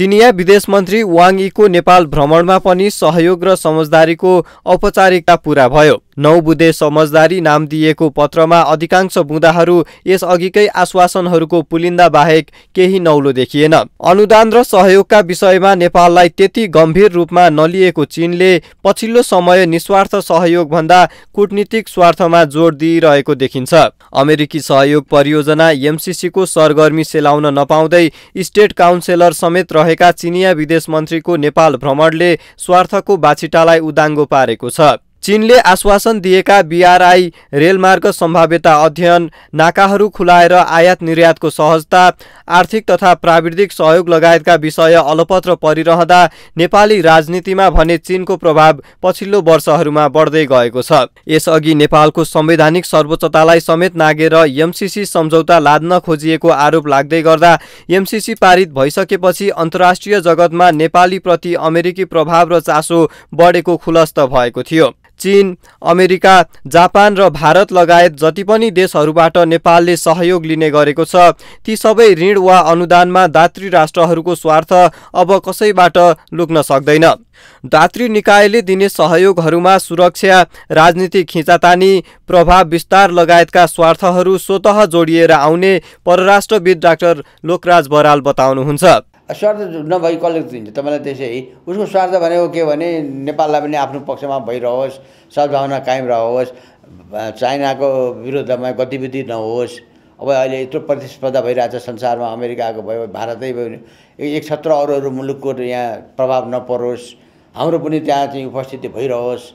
चिनिया विदेश मन्त्री वाङ यीको नेपाल भ्रमणमा पनि सहयोग र समझदारीको औपचारिकता पूरा भयो नौ बुधे समझदारी नाम दिएको पत्रमा अधिकांश बुँदाहरू यसअघिकै आश्वासनहरूको पुलिन्दा बाहेक केही नौलो देखिएन अनुदान र सहयोगका विषयमा नेपाललाई त्यति गम्भीर रूपमा नलिएको चीनले पछिल्लो समय निस्वार्थ सहयोगभन्दा कुटनीतिक स्वार्थमा जोड दिइरहेको देखिन्छ अमेरिकी सहयोग परियोजना एमसिसीको सरगर्मी सेलाउन नपाउँदै स्टेट काउन्सेलर समेत रहेका चिनिया विदेश मन्त्रीको नेपाल भ्रमणले स्वार्थको बाछिटालाई उदाङ्गो पारेको छ चीनले आश्वासन दिएका बिआरआई रेलमार्ग सम्भाव्यता अध्ययन नाकाहरू खुलाएर आयात निर्यातको सहजता आर्थिक तथा प्राविधिक सहयोग लगायतका विषय अलपत्र परिरहँदा नेपाली राजनीतिमा भने चीनको प्रभाव पछिल्लो वर्षहरूमा बढ्दै गएको छ यसअघि नेपालको संवैधानिक सर्वोच्चतालाई समेत नागेर एमसिसी सम्झौता लाद्न खोजिएको आरोप लाग्दै गर्दा एमसिसी पारित भइसकेपछि अन्तर्राष्ट्रिय जगतमा नेपालीप्रति अमेरिकी प्रभाव र चासो बढेको खुलस्त भएको थियो चीन अमेरिका जापान र भारत लगायत जति पनि देशहरूबाट नेपालले सहयोग लिने गरेको छ ती सबै ऋण वा अनुदानमा दात्री राष्ट्रहरूको स्वार्थ अब कसैबाट लुक्न सक्दैन दात्री निकायले दिने सहयोगहरूमा सुरक्षा राजनीतिक खिचातानी प्रभाव विस्तार लगायतका स्वार्थहरू स्वतः जोडिएर आउने परराष्ट्रविद डाक्टर लोकराज बराल बताउनुहुन्छ स्वार्थ नभई कसले दिन्छ तपाईँलाई त्यसै उसको स्वार्थ भनेको के भने नेपाललाई पनि आफ्नो पक्षमा भइरहोस् सद्भावना कायम रहोस् चाइनाको विरुद्धमा गतिविधि नहोस् अब अहिले यत्रो प्रतिस्पर्धा भइरहेछ संसारमा अमेरिकाको भयो भारतै भयो एक क्षेत्र अरू अरू मुलुकको यहाँ प्रभाव नपरोस् हाम्रो पनि त्यहाँ चाहिँ उपस्थिति भइरहोस्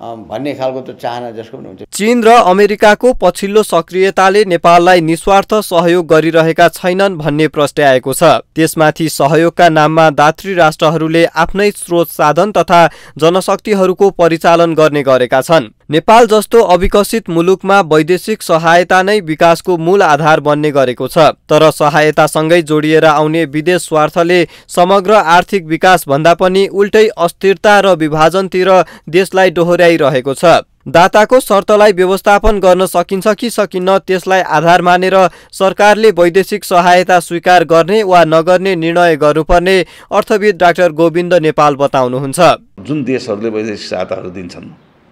भन्ने खालको त चाहना जसको पनि हुन्छ चीन र अमेरिकाको पछिल्लो सक्रियताले नेपाललाई निस्वार्थ सहयोग गरिरहेका छैनन् भन्ने आएको छ त्यसमाथि सहयोगका नाममा दात्री राष्ट्रहरूले आफ्नै स्रोत साधन तथा जनशक्तिहरूको परिचालन गर्ने गरेका छन् नेपाल जस्तो अविकसित मुलुकमा वैदेशिक सहायता नै विकासको मूल आधार बन्ने गरेको छ तर सहायतासँगै जोडिएर आउने विदेश स्वार्थले समग्र आर्थिक विकास भन्दा पनि उल्टै अस्थिरता र विभाजनतिर देशलाई डोहोर्याइरहेको छ दाताको शर्तलाई व्यवस्थापन गर्न सकिन्छ कि सकिन्न त्यसलाई आधार मानेर सरकारले वैदेशिक सहायता स्वीकार गर्ने वा नगर्ने निर्णय गर्नुपर्ने अर्थविद डाक्टर गोविन्द नेपाल बताउनुहुन्छ जुन देशहरूले वैदेशिक सहायताहरू दिन्छन्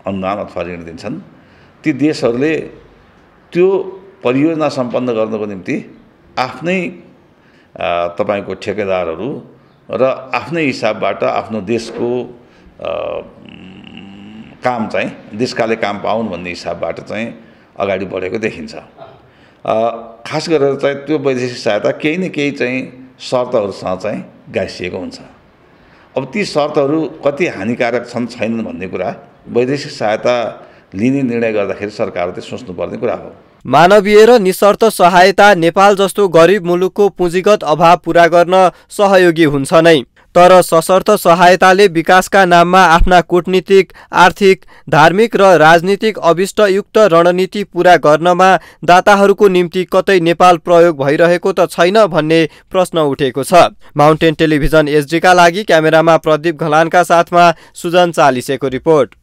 अनुदान अथवा ऋण दिन्छन् ती देशहरूले त्यो परियोजना सम्पन्न गर्नको निम्ति आफ्नै तपाईँको ठेकेदारहरू र आफ्नै हिसाबबाट आफ्नो देशको काम चाहिँ देशकाले काम पाउन् भन्ने हिसाबबाट चाहिँ अगाडि बढेको देखिन्छ खास गरेर चाहिँ त्यो वैदेशिक सहायता केही न केही चाहिँ शर्तहरूसँग चाहिँ गाँसिएको हुन्छ अब ती शर्तहरू कति हानिकारक छन् छैनन् भन्ने कुरा वैदेशिक सहायता लिने निर्णय गर्दाखेरि सरकारले सोच्नुपर्ने कुरा हो मानवीय र निशर्त सहायता नेपाल जस्तो गरिब मुलुकको पुँजीगत अभाव पुरा गर्न सहयोगी हुन्छ नै तर सशर्त सहायताले विकासका नाममा आफ्ना कुटनीतिक आर्थिक धार्मिक र राजनीतिक अभिष्टयुक्त रणनीति पुरा गर्नमा दाताहरूको निम्ति कतै नेपाल प्रयोग भइरहेको त छैन भन्ने प्रश्न उठेको छ माउन्टेन टेलिभिजन एचडीका लागि क्यामेरामा प्रदीप घलानका साथमा सुजन चालिसेको रिपोर्ट